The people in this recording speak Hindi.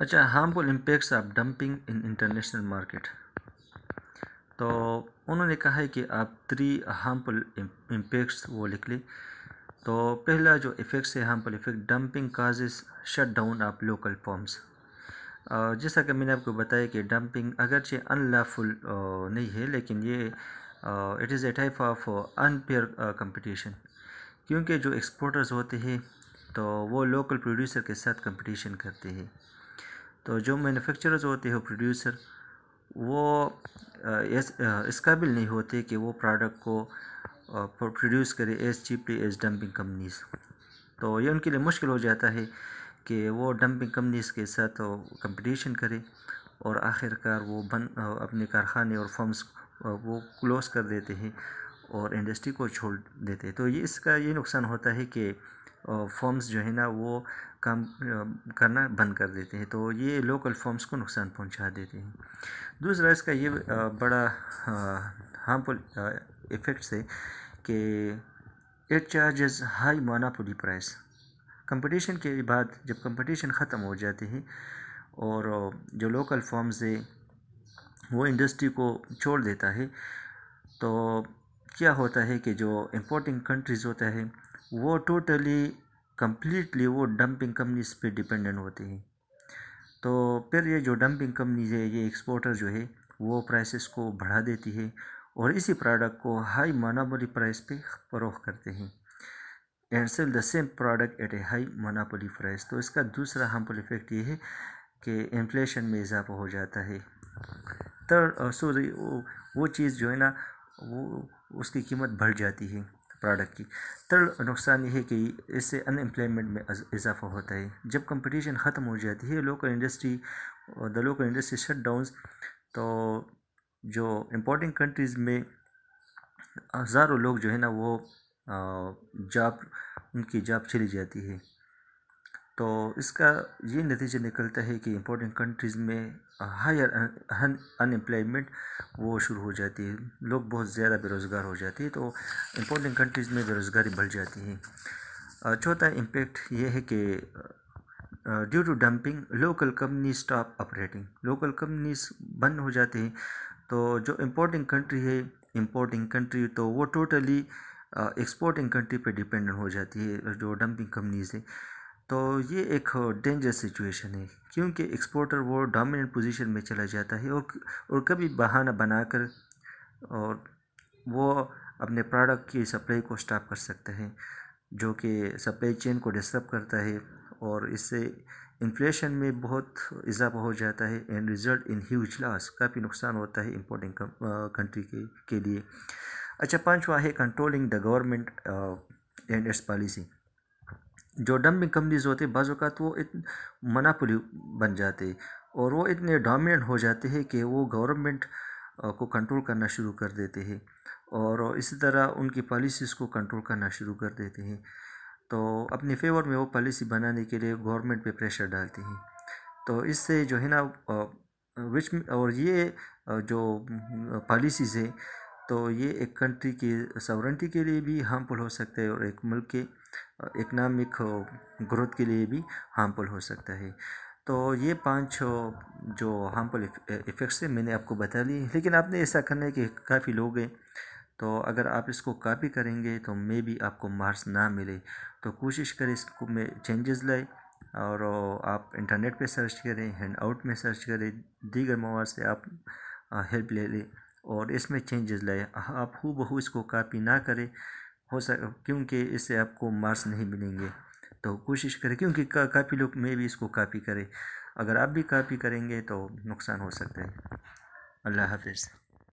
अच्छा harmful impacts of dumping in international market तो उन्होंने कहा है कि आप थ्री हार्मफुल इम्पैक्ट्स वो लिख ली तो पहला जो इफ़ेक्ट्स है harmful effect dumping causes shut down of local farms जैसा कि मैंने आपको बताया कि डंपिंग अगरचे अनलॉफुल नहीं है लेकिन ये it is a type of unfair competition क्योंकि जो एक्सपोर्टर्स होते हैं तो वो लोकल प्रोड्यूसर के साथ कंपटीशन करते हैं तो जो मैन्युफैक्चरर्स होते हैं प्रोड्यूसर वो इस, काबिल नहीं होते कि वो प्रोडक्ट को प्रोड्यूस करें as cheaply as dumping companies तो ये उनके लिए मुश्किल हो जाता है कि वो डंपिंग कंपनीज़ के साथ कंपटीशन करें और आखिरकार वो बन अपने कारखाने और फर्म्स वो क्लोज़ कर देते हैं और इंडस्ट्री को छोड़ देते हैं तो ये इसका ये नुकसान होता है कि फॉर्म्स जो है ना वो काम करना बंद कर देते हैं तो ये लोकल फॉर्म्स को नुकसान पहुंचा देते हैं दूसरा इसका ये बड़ा हार्मफुल इफ़ेक्ट्स है कि it charges high monopoly price competition के बाद जब कंपटीशन ख़त्म हो जाती है और जो लोकल फॉर्म्स है वो इंडस्ट्री को छोड़ देता है तो क्या होता है कि जो इम्पोर्टिंग कंट्रीज़ होता है वो टोटली कम्प्लीटली वो डंपिंग कंपनीज पे डिपेंडेंट होते हैं तो फिर ये जो डंपिंग कंपनीज है ये एक्सपोर्टर जो है वो प्राइसेस को बढ़ा देती है और इसी प्रोडक्ट को हाई मोनापोली प्राइस पे फरोख करते हैं and sell the same product at a high monopoly price तो इसका दूसरा हार्मफुल इफेक्ट ये है कि इन्फ्लेशन में इजाफा हो जाता है थर्ड सॉरी uh, वो, वो चीज़ जो है ना वो उसकी कीमत बढ़ जाती है प्रोडक्ट की थर्ड नुकसान ये है कि इससे अनएम्प्लॉयमेंट में इजाफा होता है जब कंपटीशन ख़त्म हो जाती है local industry the local industry shut down तो जो इम्पोर्टिंग कंट्रीज़ में हज़ारों लोग जो है ना वो जॉब उनकी जॉब चली जाती है तो इसका ये नतीजा निकलता है कि इम्पोर्टेंट कंट्रीज़ में हायर अनएम्प्लॉयमेंट वो शुरू हो जाती है लोग बहुत ज़्यादा बेरोज़गार हो जाते हैं तो इम्पोर्टेंट कंट्रीज़ में बेरोज़गारी बढ़ जाती है चौथा इम्पेक्ट ये है कि due to dumping local company stop operating local companies बंद हो जाते हैं तो जो इम्पोर्टिंग कंट्री है इम्पोर्टिंग कंट्री तो वो टोटली एक्सपोर्टिंग कंट्री पे डिपेंडेंट हो जाती है जो डंपिंग कंपनीज है तो ये एक डेंजर सिचुएशन है क्योंकि एक्सपोर्टर वो डोमिनेंट पोजीशन में चला जाता है और और कभी बहाना बनाकर और वो अपने प्रोडक्ट की सप्लाई को स्टॉप कर सकते हैं जो कि सप्लाई चेन को डिस्टर्ब करता है और इससे इन्फ्लेशन में बहुत इजाफा हो जाता है and result in huge loss काफ़ी नुकसान होता है इम्पोर्टिंग कंट्री के के लिए अच्छा पांचवा है controlling the government and its policy जो डम में कंपनीज होते हैं बाजत वो इतने मनापुली बन जाते और वो इतने डोमिनेंट हो जाते हैं कि वो गवर्नमेंट को कंट्रोल करना शुरू कर देते हैं और इसी तरह उनकी पॉलिसीज़ को कंट्रोल करना शुरू कर देते हैं तो अपने फेवर में वो पॉलिसी बनाने के लिए गवर्नमेंट पे प्रेशर डालते हैं तो इससे जो है ना विच और ये जो पॉलिसीज़ है तो ये एक कंट्री की सवरेंटी के लिए भी हार्मफुल हो सकता है और एक मुल्क के इकनॉमिक ग्रोथ के लिए भी हार्मफुल हो सकता है तो ये पांच जो हार्मफुल इफ़ेक्ट्स हैं मैंने आपको बता दी लेकिन आपने ऐसा करने के काफ़ी लोग हैं तो अगर आप इसको कॉपी करेंगे तो मे भी आपको मार्क्स ना मिले तो कोशिश करें इसको में चेंजेस लाए और आप इंटरनेट पे सर्च करें हैंड आउट में सर्च करें दीगर मवाद से आप हेल्प ले लें और इसमें चेंजेस लाए आप हु बहू इसको कापी ना करें हो सक क्योंकि इससे आपको मार्क्स नहीं मिलेंगे तो कोशिश करें क्योंकि का, काफ़ी लोग में भी इसको कापी करें अगर आप भी कापी करेंगे तो नुकसान हो सकता है अल्लाह हाफिज़